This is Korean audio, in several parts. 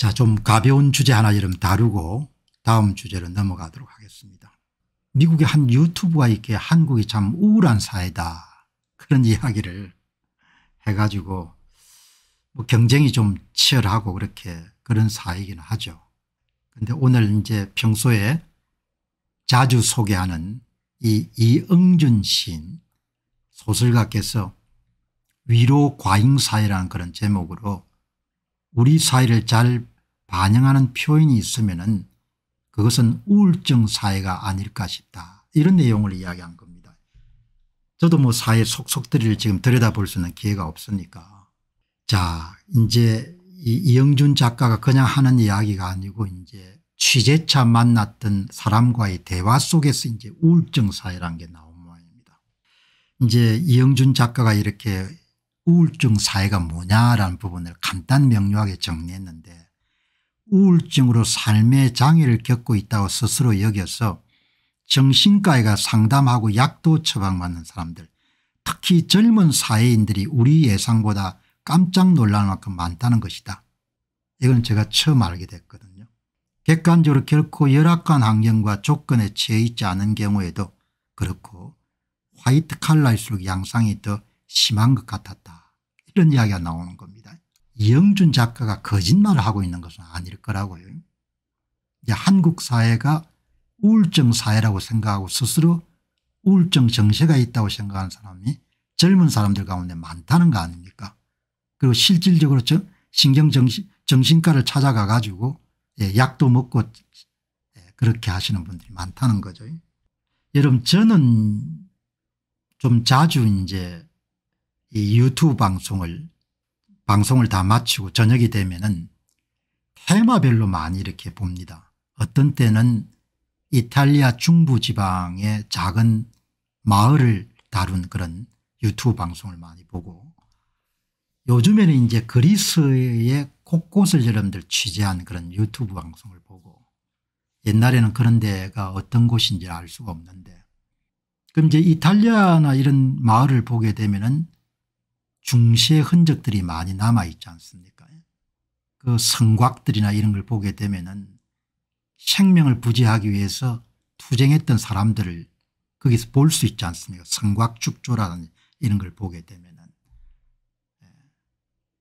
자, 좀 가벼운 주제 하나 이름 다루고 다음 주제로 넘어가도록 하겠습니다. 미국의 한 유튜브가 있기 한국이 참 우울한 사회다. 그런 이야기를 해가지고 뭐 경쟁이 좀 치열하고 그렇게 그런 사회이긴 하죠. 근데 오늘 이제 평소에 자주 소개하는 이 이응준 시 소설가께서 위로 과잉 사회라는 그런 제목으로 우리 사회를 잘 반영하는 표현이 있으면 그것은 우울증 사회가 아닐까 싶다. 이런 내용을 이야기한 겁니다. 저도 뭐 사회 속속들이 지금 들여다볼 수는 있 기회가 없으니까. 자 이제 이 이영준 작가가 그냥 하는 이야기가 아니고 이제 취재차 만났던 사람과의 대화 속에서 이제 우울증 사회란 게 나온 모양입니다. 이제 이영준 작가가 이렇게 우울증 사회가 뭐냐라는 부분을 간단 명료하게 정리했는데 우울증으로 삶의 장애를 겪고 있다고 스스로 여겨서 정신과에 가 상담하고 약도 처방받는 사람들 특히 젊은 사회인들이 우리 예상보다 깜짝 놀랄 만큼 많다는 것이다. 이건 제가 처음 알게 됐거든요. 객관적으로 결코 열악한 환경과 조건에 처해 있지 않은 경우에도 그렇고 화이트 칼라일수록 양상이 더 심한 것 같았다. 이런 이야기가 나오는 겁니다. 이영준 작가가 거짓말을 하고 있는 것은 아닐 거라고요. 이제 한국 사회가 우울증 사회라고 생각하고 스스로 우울증 정세가 있다고 생각하는 사람이 젊은 사람들 가운데 많다는 거 아닙니까 그리고 실질적으로 신경정신과를 찾아가 가지고 예, 약도 먹고 예, 그렇게 하시는 분들이 많다는 거죠. 여러분 저는 좀 자주 이제 이 유튜브 방송을 방송을 다 마치고 저녁이 되면은 테마별로 많이 이렇게 봅니다. 어떤 때는 이탈리아 중부지방의 작은 마을을 다룬 그런 유튜브 방송을 많이 보고 요즘에는 이제 그리스의 곳곳을 여러분들 취재한 그런 유튜브 방송을 보고 옛날에는 그런 데가 어떤 곳인지 알 수가 없는데 그럼 이제 이탈리아나 이런 마을을 보게 되면은 중시의 흔적들이 많이 남아있지 않습니까 그 성곽들이나 이런 걸 보게 되면 생명을 부지하기 위해서 투쟁했던 사람들을 거기서 볼 수 있지 않습니까 성곽축조라는 이런 걸 보게 되면 예.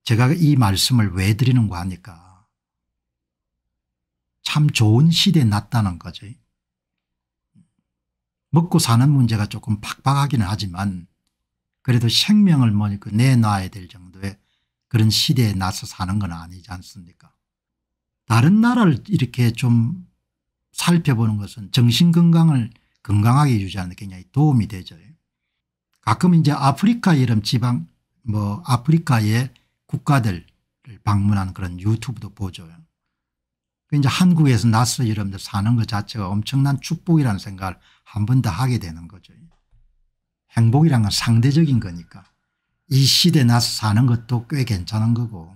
제가 이 말씀을 왜 드리는고 하니까 참 좋은 시대에 났다는 거죠. 먹고 사는 문제가 조금 박박하기는 하지만 그래도 생명을 뭐니까 내놔야 될 정도의 그런 시대에 나서 사는 건 아니지 않습니까 다른 나라를 이렇게 좀 살펴보는 것은 정신건강을 건강하게 유지하는 데 굉장히 도움이 되죠. 가끔 이제 아프리카 이런 지방 뭐 아프리카의 국가들을 방문하는 그런 유튜브도 보죠. 그 이제 한국에서 나서 이런데 사는 것 자체가 엄청난 축복이라는 생각을 한 번 더 하게 되는 거죠. 행복이란 건 상대적인 거니까 이 시대에 나서 사는 것도 꽤 괜찮은 거고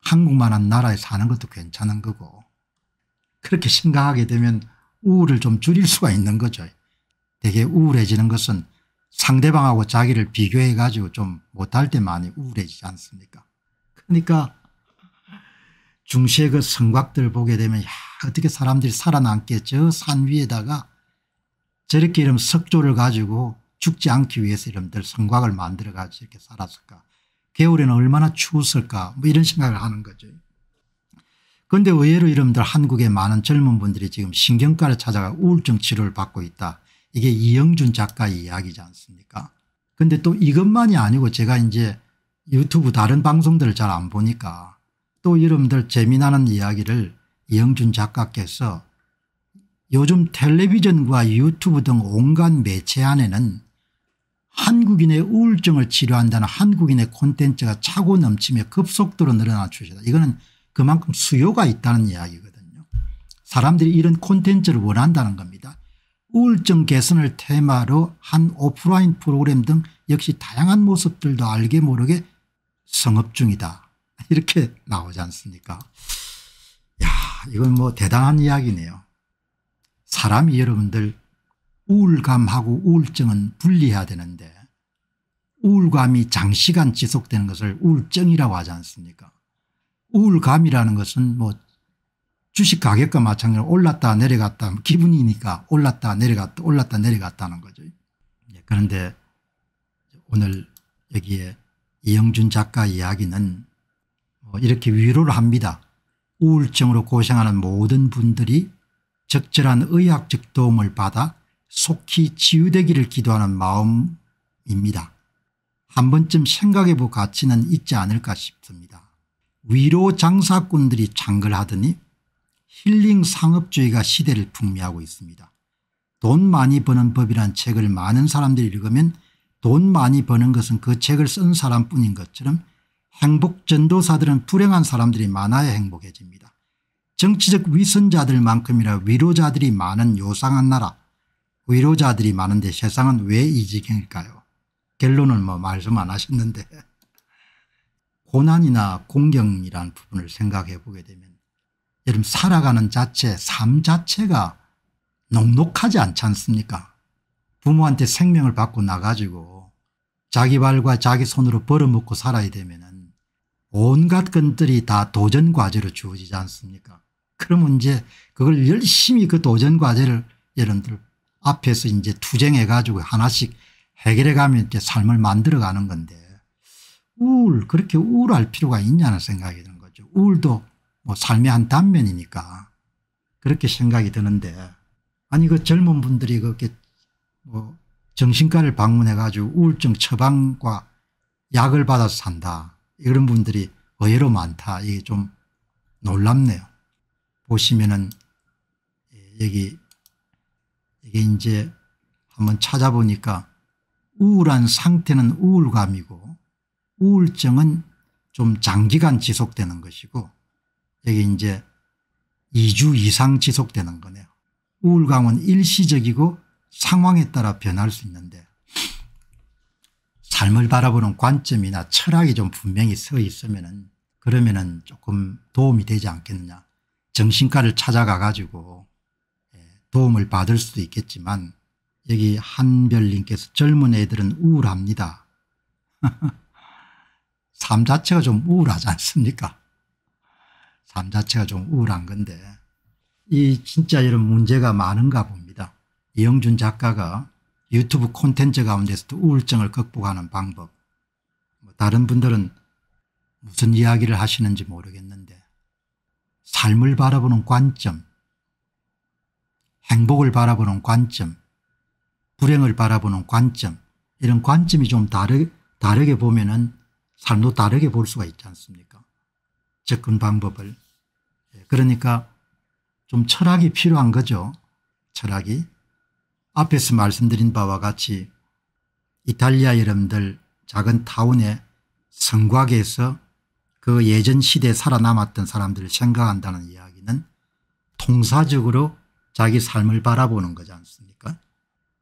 한국만한 나라에 사는 것도 괜찮은 거고 그렇게 생각하게 되면 우울을 좀 줄일 수가 있는 거죠. 되게 우울해지는 것은 상대방하고 자기를 비교해 가지고 좀 못할 때 많이 우울해지지 않습니까 그러니까 중시의 그 성곽들 을 보게 되면 야 어떻게 사람들이 살아남겠 죠산 위에다가 저렇게 이런 석조를 가지고 죽지 않기 위해서 여러분들 성곽을 만들어가지고 이렇게 살았을까. 겨울에는 얼마나 추웠을까 뭐 이런 생각을 하는 거죠. 그런데 의외로 여러분들 한국의 많은 젊은 분들이 지금 신경과를 찾아가 우울증 치료를 받고 있다. 이게 이영준 작가의 이야기지 않습니까 근데 또 이것만이 아니고 제가 이제 유튜브 다른 방송들을 잘 안 보니까 또 여러분들 재미나는 이야기를 이영준 작가께서 요즘 텔레비전과 유튜브 등 온갖 매체 안에는 한국인의 우울증을 치료한다는 한국인의 콘텐츠가 차고 넘치며 급속도로 늘어난 추세다. 이거는 그만큼 수요가 있다는 이야기거든요. 사람들이 이런 콘텐츠를 원한다는 겁니다. 우울증 개선을 테마로 한 오프라인 프로그램 등 역시 다양한 모습들도 알게 모르게 성업 중이다. 이렇게 나오지 않습니까 야 이건 뭐 대단한 이야기네요. 사람이 여러분들 우울감하고 우울증은 분리해야 되는데 우울감이 장시간 지속되는 것을 우울증이라고 하지 않습니까 우울감이라는 것은 뭐 주식 가격과 마찬가지로 올랐다 내려갔다 기분이니까 올랐다 내려갔다 올랐다 내려갔다는 거죠. 예, 그런데 오늘 여기에 이영준 작가 이야기는 뭐 이렇게 위로를 합니다. 우울증으로 고생하는 모든 분들이 적절한 의학적 도움을 받아 속히 치유되기를 기도하는 마음입니다. 한 번쯤 생각해 볼 가치는 있지 않을까 싶습니다. 위로 장사꾼들이 창궐하더니 힐링 상업주의가 시대를 풍미하고 있습니다. 돈 많이 버는 법이란 책을 많은 사람들이 읽으면 돈 많이 버는 것은 그 책을 쓴 사람뿐인 것처럼 행복 전도사들은 불행한 사람들이 많아야 행복해집니다. 정치적 위선자들만큼이나 위로자들이 많은 요상한 나라 위로자들이 많은데 세상은 왜 이 지경일까요? 결론은 뭐 말씀 안 하셨는데 고난이나 공경이란 부분을 생각해 보게 되면 여러분 살아가는 자체 삶 자체가 녹록하지 않지 않습니까 부모한테 생명을 받고 나가지고 자기 발과 자기 손으로 벌어먹고 살아야 되면 은 온갖 것들이 다 도전과제로 주어지지 않습니까 그러면 이제 그걸 열심히 그 도전과제를 여러분들 앞에서 이제 투쟁해 가지고 하나씩 해결해 가면 이제 삶을 만들어 가는 건데 우울 그렇게 우울할 필요가 있냐는 생각이 드는 거죠. 우울도 뭐 삶의 한 단면이니까 그렇게 생각이 드는데 아니 그 젊은 분들이 그렇게 뭐 정신과를 방문해 가지고 우울증 처방과 약을 받아서 산다 이런 분들이 의외로 많다 이게 좀 놀랍네요. 보시면은 여기 이게 이제 한번 찾아보니까 우울한 상태는 우울감이고 우울증은 좀 장기간 지속되는 것이고 이게 이제 2주 이상 지속되는 거네요. 우울감은 일시적이고 상황에 따라 변할 수 있는데 삶을 바라보는 관점이나 철학이 좀 분명히 서있으면 그러면은 조금 도움이 되지 않겠느냐. 정신과를 찾아가 가지고 도움을 받을 수도 있겠지만 여기 한별님께서 젊은 애들은 우울합니다. 삶 자체가 좀 우울하지 않습니까? 삶 자체가 좀 우울한 건데 이 진짜 이런 문제가 많은가 봅니다. 이영준 작가가 유튜브 콘텐츠 가운데서도 우울증을 극복하는 방법 뭐 다른 분들은 무슨 이야기를 하시는지 모르겠는데 삶을 바라보는 관점 행복을 바라보는 관점, 불행을 바라보는 관점 이런 관점이 좀 다르, 다르게 보면 은 삶도 다르게 볼 수가 있지 않습니까 접근 방법을. 예, 그러니까 좀 철학이 필요한 거죠. 철학이. 앞에서 말씀드린 바와 같이 이탈리아 여러분들 작은 타운의 성곽에서 그 예전 시대에 살아남았던 사람들을 생각한다는 이야기는 통사적으로 자기 삶을 바라보는 거지 않습니까?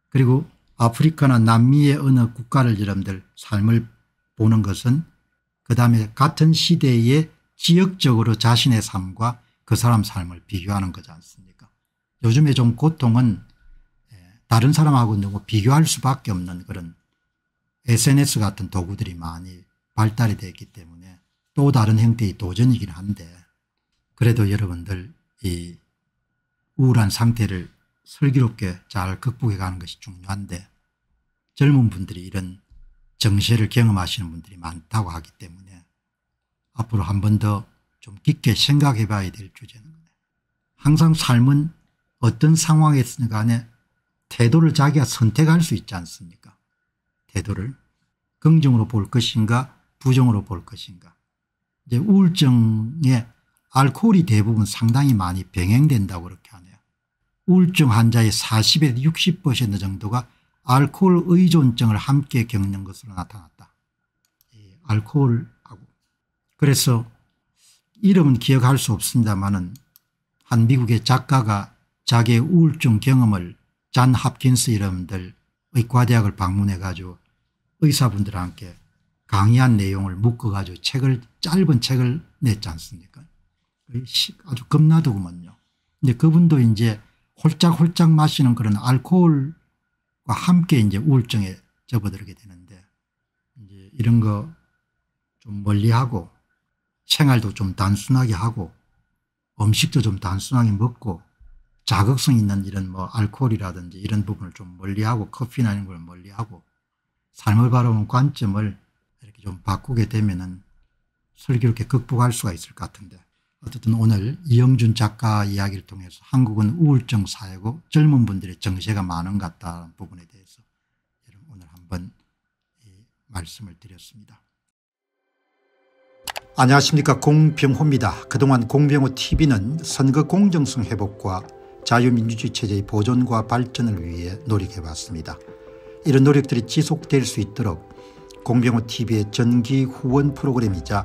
그리고 아프리카나 남미의 어느 국가를 여러분들 삶을 보는 것은 그 다음에 같은 시대에 지역적으로 자신의 삶과 그 사람 삶을 비교하는 거지 않습니까? 요즘에 좀 고통은 예, 다른 사람하고 너무 비교할 수밖에 없는 그런 SNS 같은 도구들이 많이 발달이 됐기 때문에 또 다른 형태의 도전이긴 한데 그래도 여러분들 이 우울한 상태를 슬기롭게 잘 극복해 가는 것이 중요한데 젊은 분들이 이런 정세를 경험하시는 분들이 많다고 하기 때문에 앞으로 한 번 더 좀 깊게 생각해 봐야 될 주제는 항상 삶은 어떤 상황에서 간에 태도를 자기가 선택할 수 있지 않습니까 태도를 긍정으로 볼 것인가 부정으로 볼 것인가 이제 우울증에 알코올이 대부분 상당히 많이 병행된다고 그렇게 우울증 환자의 40에서 60% 정도가 알코올 의존증을 함께 겪는 것으로 나타났다. 예, 알코올하고 그래서 이름은 기억할 수없습니다만한 미국의 작가가 자기의 우울증 경험을 잔 합킨스 이름들 의과대학을 방문해 가지고 의사분들과 함께 강의한 내용을 묶어 가지고 책을 짧은 책을 냈지 않습니까 그 아주 겁나더구먼요. 근데 그분도 이제 홀짝홀짝 마시는 그런 알코올과 함께 이제 우울증에 접어들게 되는데 이제 이런 거 좀 멀리하고 생활도 좀 단순하게 하고 음식도 좀 단순하게 먹고 자극성 있는 이런 뭐 알코올이라든지 이런 부분을 좀 멀리하고 커피나 이런 걸 멀리하고 삶을 바라보는 관점을 이렇게 좀 바꾸게 되면은 슬기롭게 극복할 수가 있을 것 같은데 어쨌든 오늘 이영준 작가 이야기를 통해서 한국은 우울증 사회고 젊은 분들의 정세가 많은 것 같다는 부분에 대해서 오늘 한 번 말씀을 드렸습니다. 안녕하십니까 공병호입니다. 그동안 공병호 tv는 선거 공정성 회복과 자유민주주의 체제의 보존과 발전을 위해 노력해왔습니다. 이런 노력들이 지속될 수 있도록 공병호 tv의 전기 후원 프로그램이자